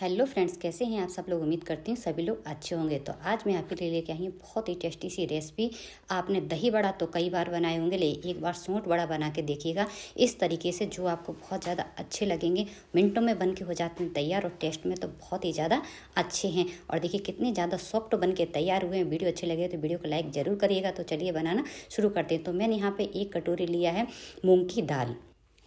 hello friends कैसे हैं आप सब लोग उम्मीद करती हूँ सभी लोग अच्छे होंगे तो आज मैं आपके लिए लेके आई हूँ बहुत ही टेस्टी सी रेसिपी आपने दही बड़ा तो कई बार बनाए होंगे ले एक बार सोंठ बड़ा बना के देखिएगा इस तरीके से जो आपको बहुत ज़्यादा अच्छे लगेंगे मिनटों में बन के हो जाते हैं तैयार और टेस्ट में तो बहुत ही ज़्यादा अच्छे हैं और देखिए कितने ज़्यादा सॉफ्ट बन के तैयार हुए हैं वीडियो अच्छे लगे तो वीडियो को लाइक ज़रूर करिएगा तो चलिए बनाना शुरू करते हैं तो मैंने यहाँ पर एक कटोरी लिया है मूँग की दाल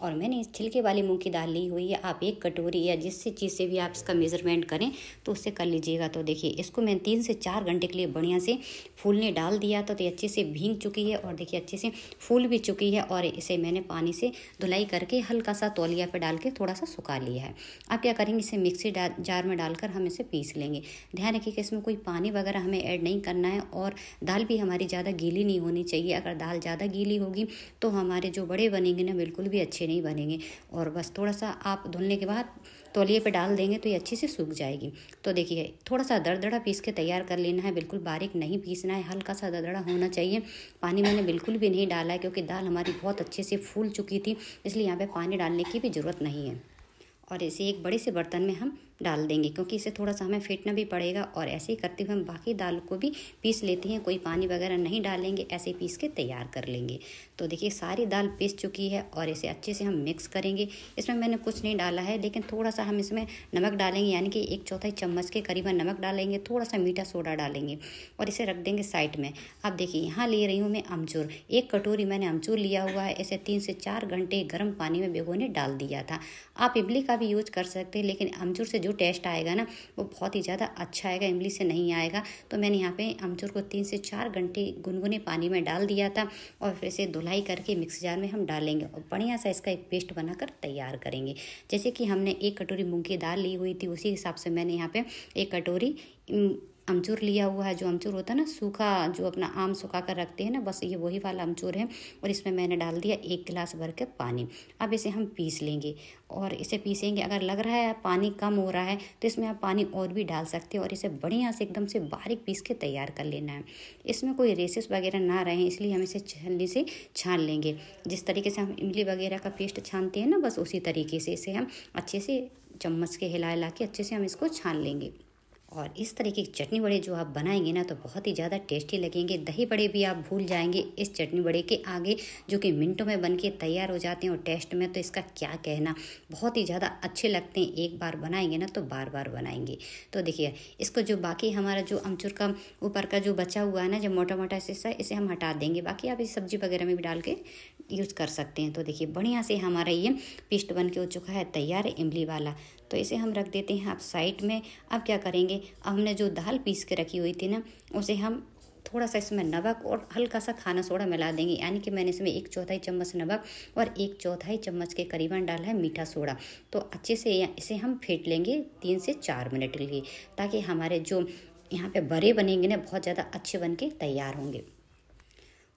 और मैंने इस छिलके वाली मूँग की दाल ली हुई है आप एक कटोरी या जिस चीज़ से भी आप इसका मेज़रमेंट करें तो उससे कर लीजिएगा तो देखिए इसको मैंने तीन से चार घंटे के लिए बढ़िया से फूलने डाल दिया तो, अच्छे से भींग चुकी है और देखिए अच्छे से फूल भी चुकी है और इसे मैंने पानी से धुलाई करके हल्का सा तौलिया पर डाल के थोड़ा सा सुखा लिया है आप क्या करेंगे इसे मिक्सी जार में डालकर हम इसे पीस लेंगे ध्यान रखिए कि इसमें कोई पानी वगैरह हमें ऐड नहीं करना है और दाल भी हमारी ज़्यादा गीली नहीं होनी चाहिए अगर दाल ज़्यादा गीली होगी तो हमारे जो बड़े बनेंगे ना बिल्कुल भी अच्छे नहीं बनेंगे और बस थोड़ा सा आप धुलने के बाद तौलिए पे डाल देंगे तो ये अच्छे से सूख जाएगी तो देखिए थोड़ा सा दरदड़ा पीस के तैयार कर लेना है बिल्कुल बारीक नहीं पीसना है हल्का सा दरदड़ा होना चाहिए पानी मैंने बिल्कुल भी नहीं डाला है क्योंकि दाल हमारी बहुत अच्छे से फूल चुकी थी इसलिए यहाँ पर पानी डालने की भी ज़रूरत नहीं है और इसे एक बड़े से बर्तन में हम डाल देंगे क्योंकि इसे थोड़ा सा हमें फेंटना भी पड़ेगा और ऐसे ही करते हुए हम बाकी दाल को भी पीस लेते हैं कोई पानी वगैरह नहीं डालेंगे ऐसे पीस के तैयार कर लेंगे तो देखिए सारी दाल पीस चुकी है और इसे अच्छे से हम मिक्स करेंगे इसमें मैंने कुछ नहीं डाला है लेकिन थोड़ा सा हम इसमें नमक डालेंगे यानी कि एक चौथाई चम्मच के करीबन नमक डालेंगे थोड़ा सा मीठा सोडा डालेंगे और इसे रख देंगे साइड में अब देखिए यहाँ ले रही हूँ मैं अमचूर एक कटोरी मैंने अमचूर लिया हुआ है इसे तीन से चार घंटे गर्म पानी में भिगोने डाल दिया था आप इमली का भी यूज कर सकते हैं लेकिन अमचूर से जो टेस्ट आएगा ना वो बहुत ही ज़्यादा अच्छा आएगा इमली से नहीं आएगा तो मैंने यहाँ पे अमचूर को तीन से चार घंटे गुनगुने पानी में डाल दिया था और फिर इसे धुलाई करके मिक्स जार में हम डालेंगे और बढ़िया सा इसका एक पेस्ट बनाकर तैयार करेंगे जैसे कि हमने एक कटोरी मूँग की दाल ली हुई थी उसी हिसाब से मैंने यहाँ पर एक कटोरी अमचूर लिया हुआ है जो अमचूर होता है ना सूखा जो अपना आम सुखा कर रखते हैं ना बस ये वही वाला अमचूर है और इसमें मैंने डाल दिया एक गिलास भर के पानी अब इसे हम पीस लेंगे और इसे पीसेंगे अगर लग रहा है पानी कम हो रहा है तो इसमें आप पानी और भी डाल सकते हैं और इसे बढ़िया से एकदम से बारीक पीस के तैयार कर लेना है इसमें कोई रेसेस वगैरह ना रहे इसलिए हम इसे छलनी से छान लेंगे जिस तरीके से हम इमली वगैरह का पेस्ट छानते हैं ना बस उसी तरीके से इसे हम अच्छे से चम्मच के हिला हिला के अच्छे से हम इसको छान लेंगे और इस तरीके की चटनी बड़े जो आप बनाएंगे ना तो बहुत ही ज़्यादा टेस्टी लगेंगे दही बड़े भी आप भूल जाएंगे इस चटनी बड़े के आगे जो कि मिनटों में बन के तैयार हो जाते हैं और टेस्ट में तो इसका क्या कहना बहुत ही ज़्यादा अच्छे लगते हैं एक बार बनाएंगे ना तो बार बार बनाएंगे तो देखिए इसको जो बाकी हमारा जो अमचूर का ऊपर का जो बचा हुआ है ना जो मोटा मोटा हिस्सा इसे हम हटा देंगे बाकी आप इस सब्जी वगैरह में भी डाल के यूज़ कर सकते हैं तो देखिए बढ़िया से हमारा ये पेस्ट बन के हो चुका है तैयार इमली वाला तो इसे हम रख देते हैं आप साइड में अब क्या करेंगे अब हमने जो दाल पीस के रखी हुई थी ना उसे हम थोड़ा सा इसमें नमक और हल्का सा खाना सोडा मिला देंगे यानी कि मैंने इसमें एक चौथाई चम्मच नमक और एक चौथाई चम्मच के करीबन डाला है मीठा सोडा तो अच्छे से इसे हम फेंट लेंगे तीन से चार मिनट के लिए ताकि हमारे जो यहाँ पे बड़े बनेंगे ना बहुत ज़्यादा अच्छे बन के तैयार होंगे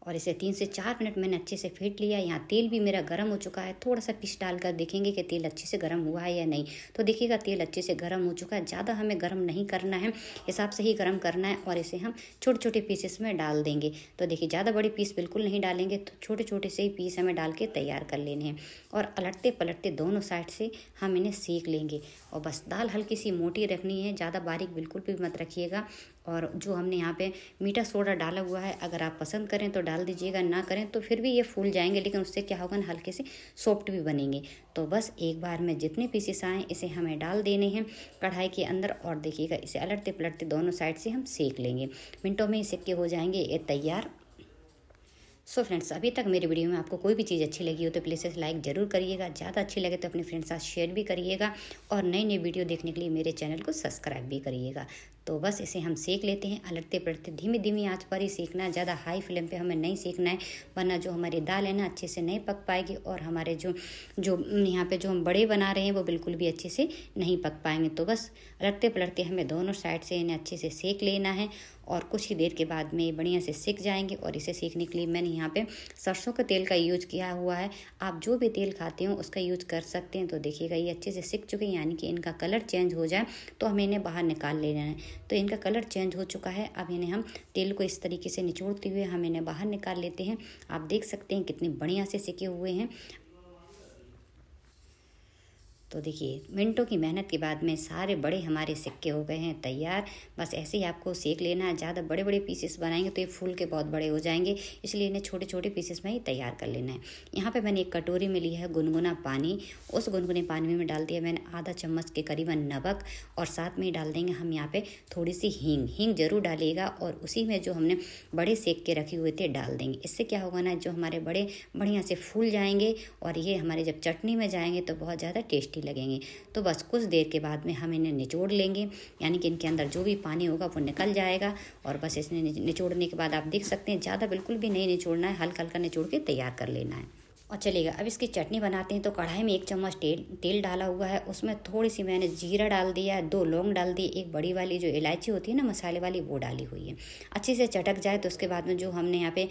और इसे तीन से चार मिनट मैंने अच्छे से फेंट लिया यहाँ तेल भी मेरा गर्म हो चुका है थोड़ा सा डाल डालकर देखेंगे कि तेल अच्छे से गर्म हुआ है या नहीं तो देखिएगा तेल अच्छे से गर्म हो चुका है ज़्यादा हमें गर्म नहीं करना है हिसाब से ही गर्म करना है और इसे हम छोटे छोटे पीसेस में डाल देंगे तो देखिए ज़्यादा बड़े पीस बिल्कुल नहीं डालेंगे तो छोटे छोटे से ही पीस हमें डाल के तैयार कर लेने हैं और पलटते पलटते दोनों साइड से हम इन्हें सेक लेंगे और बस दाल हल्की सी मोटी रखनी है ज़्यादा बारीक बिल्कुल भी मत रखिएगा और जो हमने यहाँ पे मीठा सोडा डाला हुआ है अगर आप पसंद करें तो डाल दीजिएगा ना करें तो फिर भी ये फूल जाएंगे लेकिन उससे क्या होगा ना हल्के से सॉफ्ट भी बनेंगे तो बस एक बार में जितने पीसेस आएँ इसे हमें डाल देने हैं कढ़ाई के अंदर और देखिएगा इसे अलटते पलटते दोनों साइड से हम सेक लेंगे मिनटों में ही सिक्के हो जाएंगे ये तैयार सो फ्रेंड्स अभी तक मेरी वीडियो में आपको कोई भी चीज़ अच्छी लगी हो तो प्लीज़ इसे लाइक ज़रूर करिएगा ज़्यादा अच्छी लगे तो अपने फ्रेंड्स साथ शेयर भी करिएगा और नई नई वीडियो देखने के लिए मेरे चैनल को सब्सक्राइब भी करिएगा तो बस इसे हम सीख लेते हैं अलटते पलटते धीमी धीमी आँच पर ही सीखना ज़्यादा हाई फ्लेम पर हमें नहीं सीखना है वरना जो हमारी दाल है ना अच्छे से नहीं पक पाएगी और हमारे जो जो यहाँ पे जो हम बड़े बना रहे हैं वो बिल्कुल भी अच्छे से नहीं पक पाएंगे तो बस अलटते पलटते हमें दोनों साइड से इन्हें अच्छे से सेक लेना है और कुछ ही देर के बाद में ये बढ़िया से सीख जाएंगे और इसे सीखने के लिए मैंने यहाँ पे सरसों के तेल का यूज़ किया हुआ है आप जो भी तेल खाते हो उसका यूज़ कर सकते हैं तो देखिएगा ये अच्छे से सीख चुके हैं यानी कि इनका कलर चेंज हो जाए तो हमें इन्हें बाहर निकाल लेना है तो इनका कलर चेंज हो चुका है अब इन्हें हम तेल को इस तरीके से निचोड़ते हुए हम इन्हें बाहर निकाल लेते हैं आप देख सकते हैं कितने बढ़िया से सीखे हुए हैं तो देखिए मिनटों की मेहनत के बाद में सारे बड़े हमारे सिक्के हो गए हैं तैयार बस ऐसे ही आपको सेक लेना है ज़्यादा बड़े बड़े पीसेस बनाएंगे तो ये फूल के बहुत बड़े हो जाएंगे इसलिए इन्हें छोटे छोटे पीसेस में ही तैयार कर लेना है यहाँ पर मैंने एक कटोरी में लिया है गुनगुना पानी उस गुनगुने पानी में डाल दिया मैंने आधा चम्मच के करीबन नमक और साथ में ही डाल देंगे हम यहाँ पर थोड़ी सी हींग हींग जरूर डालिएगा और उसी में जो हमने बड़े सेक के रखे हुए थे डाल देंगे इससे क्या होगा ना जो हमारे बड़े बढ़िया से फूल जाएंगे और ये हमारे जब चटनी में जाएंगे तो बहुत ज़्यादा टेस्टी लगेंगे तो बस कुछ देर के बाद में हम इन्हें निचोड़ लेंगे यानी कि इनके अंदर जो भी पानी होगा वो निकल जाएगा और बस इसने निचोड़ने के बाद आप देख सकते हैं ज़्यादा बिल्कुल भी नहीं निचोड़ना है हल्का हल्का निचोड़ के तैयार कर लेना है और चलेगा अब इसकी चटनी बनाते हैं तो कढ़ाई में एक चम्मच तेल तेल डाला हुआ है उसमें थोड़ी सी मैंने जीरा डाल दिया है दो लौंग डाल दी एक बड़ी वाली जो इलायची होती है ना मसाले वाली वो डाली हुई है अच्छे से चटक जाए तो उसके बाद में जो हमने यहाँ पे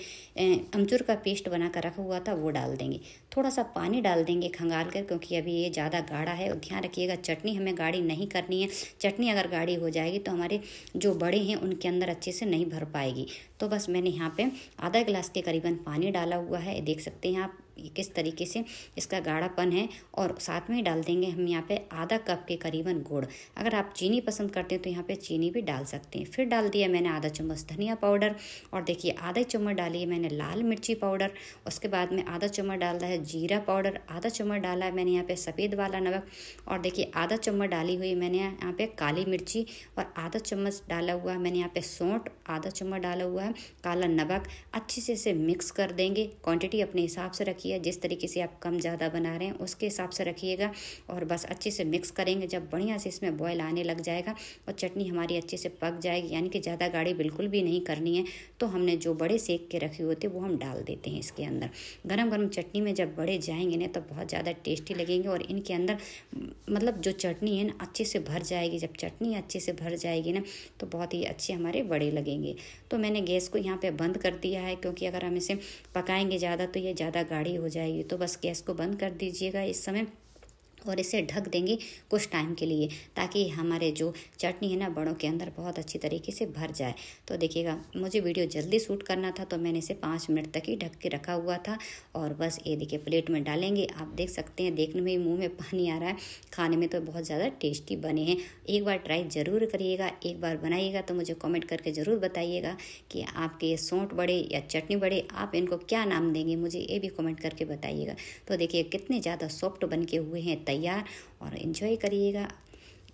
अमचूर का पेस्ट बना कर रखा हुआ था वो डाल देंगे थोड़ा सा पानी डाल देंगे खंगाल कर क्योंकि अभी ये ज़्यादा गाढ़ा है और ध्यान रखिएगा चटनी हमें गाढ़ी नहीं करनी है चटनी अगर गाढ़ी हो जाएगी तो हमारे जो बड़े हैं उनके अंदर अच्छे से नहीं भर पाएगी तो बस मैंने यहाँ पर आधा गिलास के करीबन पानी डाला हुआ है देख सकते हैं आप किस तरीके से इसका गाढ़ापन है और साथ में ही डाल देंगे हम यहाँ पे आधा कप के करीबन गुड़ अगर आप चीनी पसंद करते हैं तो यहाँ पे चीनी भी डाल सकते हैं फिर डाल दिया मैंने आधा चम्मच धनिया पाउडर और देखिए आधा चम्मच डाली है मैंने लाल मिर्ची पाउडर उसके बाद में आधा चम्मच डाला है जीरा पाउडर आधा चम्मच डाला है मैंने यहाँ पर सफ़ेद वाला नमक और देखिए आधा चम्मच डाली हुई मैंने यहाँ पर काली मिर्ची और आधा चम्मच डाला हुआ है मैंने यहाँ पे सौंठ आधा चम्मच डाला हुआ है काला नमक अच्छे से इसे मिक्स कर देंगे क्वान्टिटी अपने हिसाब से रखिए रखिए जिस तरीके से आप कम ज़्यादा बना रहे हैं उसके हिसाब से रखिएगा और बस अच्छे से मिक्स करेंगे जब बढ़िया से इसमें बॉयल आने लग जाएगा और चटनी हमारी अच्छे से पक जाएगी यानी कि ज़्यादा गाढ़ी बिल्कुल भी नहीं करनी है तो हमने जो बड़े सेक के रखे होते वो हम डाल देते हैं इसके अंदर गर्म गर्म चटनी में जब बड़े जाएंगे ना तो बहुत ज़्यादा टेस्टी लगेंगे और इनके अंदर मतलब जो चटनी है ना अच्छे से भर जाएगी जब चटनी अच्छे से भर जाएगी ना तो बहुत ही अच्छे हमारे बड़े लगेंगे तो मैंने गैस को यहाँ पर बंद कर दिया है क्योंकि अगर हम इसे पकाएंगे ज़्यादा तो ये ज़्यादा गाढ़ी हो जाएगी तो बस गैस को बंद कर दीजिएगा इस समय और इसे ढक देंगे कुछ टाइम के लिए ताकि हमारे जो चटनी है ना बड़ों के अंदर बहुत अच्छी तरीके से भर जाए तो देखिएगा मुझे वीडियो जल्दी शूट करना था तो मैंने इसे पाँच मिनट तक ही ढक के रखा हुआ था और बस ये देखिए प्लेट में डालेंगे आप देख सकते हैं देखने में मुँह में पानी आ रहा है खाने में तो बहुत ज़्यादा टेस्टी बने हैं एक बार ट्राई ज़रूर करिएगा एक बार बनाइएगा तो मुझे कॉमेंट करके ज़रूर बताइएगा कि आपके ये सौंठ बड़े या चटनी बड़े आप इनको क्या नाम देंगे मुझे ये भी कॉमेंट करके बताइएगा तो देखिए कितने ज़्यादा सॉफ्ट बन के हुए हैं तैयार और इन्जॉय करिएगा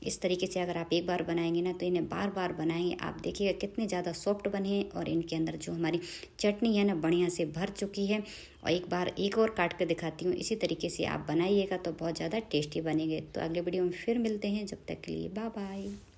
इस तरीके से अगर आप एक बार बनाएंगे ना तो इन्हें बार बार बनाएंगे आप देखिएगा कितने ज़्यादा सॉफ्ट बने हैं और इनके अंदर जो हमारी चटनी है ना बढ़िया से भर चुकी है और एक बार एक और काट कर दिखाती हूँ इसी तरीके से आप बनाइएगा तो बहुत ज़्यादा टेस्टी बनेंगे तो अगले वीडियो में फिर मिलते हैं जब तक के लिए बाय बाय